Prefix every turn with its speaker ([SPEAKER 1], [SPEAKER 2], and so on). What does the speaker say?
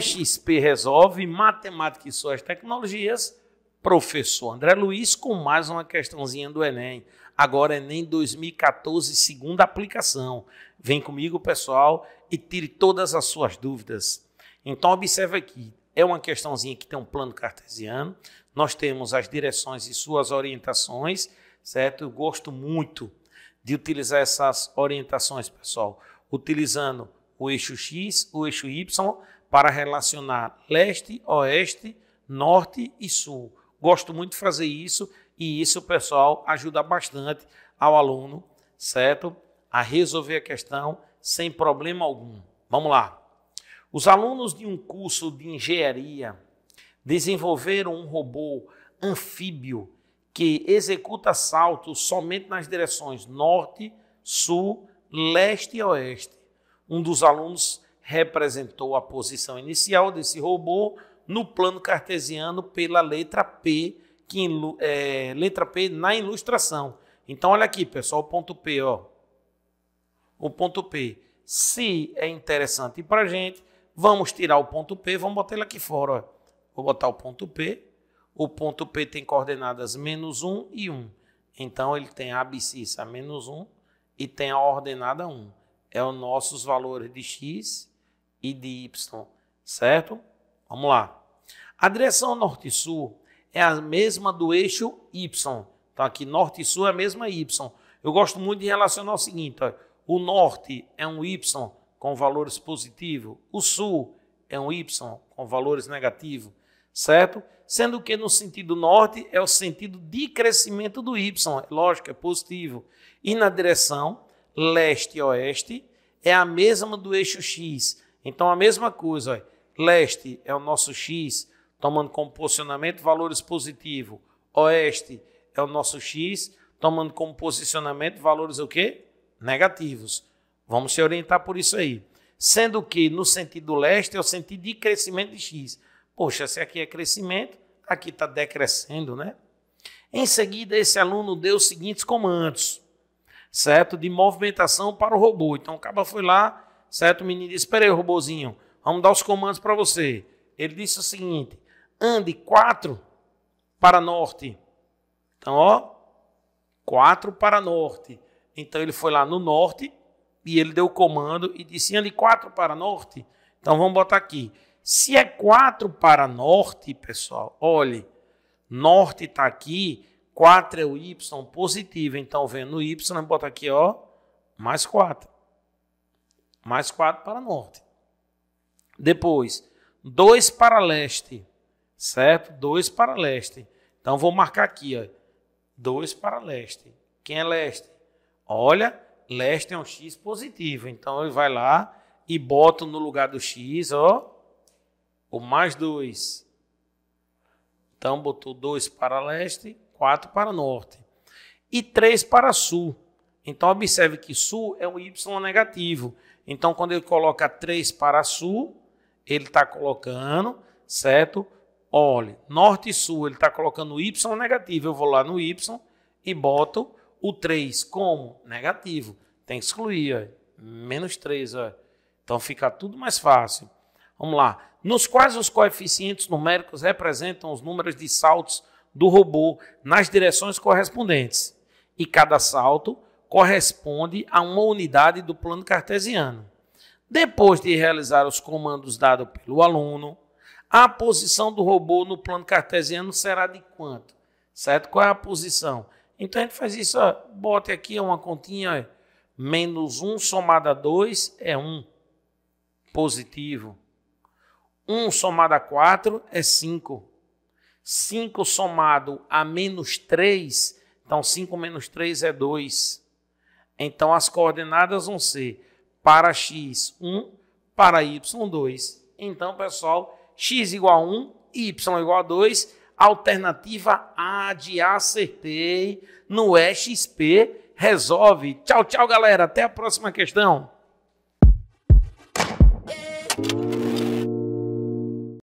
[SPEAKER 1] XP Resolve, Matemática e Suas Tecnologias, professor André Luiz, com mais uma questãozinha do Enem. Agora, Enem 2014, segunda aplicação. Vem comigo, pessoal, e tire todas as suas dúvidas. Então, observe aqui, é uma questãozinha que tem um plano cartesiano, nós temos as direções e suas orientações, certo? Eu gosto muito de utilizar essas orientações, pessoal, utilizando o eixo X, o eixo Y, para relacionar leste, oeste, norte e sul. Gosto muito de fazer isso e isso, pessoal, ajuda bastante ao aluno, certo? A resolver a questão sem problema algum. Vamos lá. Os alunos de um curso de engenharia desenvolveram um robô anfíbio que executa saltos somente nas direções norte, sul, leste e oeste. Um dos alunos representou a posição inicial desse robô no plano cartesiano pela letra P, que é, letra P na ilustração. Então olha aqui, pessoal, o ponto P, ó. O ponto P. Se é interessante para a gente, vamos tirar o ponto P, vamos botar ele aqui fora. Ó. Vou botar o ponto P. O ponto P tem coordenadas menos 1 e 1. Então ele tem a abscissa menos 1 e tem a ordenada 1. É os nossos valores de x e de Y, certo? Vamos lá. A direção norte e sul é a mesma do eixo Y. Então aqui norte e sul é a mesma Y. Eu gosto muito de relacionar o seguinte, ó. o norte é um Y com valores positivos, o sul é um Y com valores negativos, certo? Sendo que no sentido norte é o sentido de crescimento do Y, é lógico, é positivo. E na direção leste e oeste é a mesma do eixo X, então a mesma coisa, leste é o nosso X, tomando como posicionamento valores positivo. Oeste é o nosso X, tomando como posicionamento valores o quê? Negativos. Vamos se orientar por isso aí. Sendo que no sentido leste é o sentido de crescimento de X. Poxa, se aqui é crescimento, aqui está decrescendo, né? Em seguida, esse aluno deu os seguintes comandos, certo? De movimentação para o robô. Então, o cabo foi lá certo? O menino disse: Espera aí, robozinho, vamos dar os comandos para você. Ele disse o seguinte: ande quatro para norte. Então, ó, quatro para norte. Então ele foi lá no norte e ele deu o comando e disse: ande quatro para norte. Então vamos botar aqui. Se é quatro para norte, pessoal, olhe, norte está aqui, 4 é o Y positivo, então vendo o Y, bota aqui, ó, mais 4 mais quatro para norte. Depois, dois para leste, certo? Dois para leste. Então, vou marcar aqui, ó. Dois para leste. Quem é leste? Olha, leste é um X positivo. Então, ele vai lá e bota no lugar do X, ó, o mais dois. Então, botou dois para leste, quatro para norte. E três para sul. Então, observe que sul é um Y negativo. Então, quando ele coloca três para sul, ele está colocando, certo? Olha, norte e sul, ele está colocando Y negativo. Eu vou lá no Y e boto o 3 como negativo. Tem que excluir, ó. menos 3. Ó. Então fica tudo mais fácil. Vamos lá. Nos quais os coeficientes numéricos representam os números de saltos do robô nas direções correspondentes. E cada salto corresponde a uma unidade do plano cartesiano. Depois de realizar os comandos dados pelo aluno, a posição do robô no plano cartesiano será de quanto? Certo? Qual é a posição? Então a gente faz isso, ó, bote aqui é uma continha, ó, menos 1 somado a 2 é 1, positivo. 1 somado a 4 é 5. 5 somado a menos 3, então 5 menos 3 é 2. Então as coordenadas vão ser para x, 1, para y, 2. Então, pessoal, x igual a 1, y igual a 2. Alternativa A de acertei no EXP resolve. Tchau, tchau, galera. Até a próxima questão.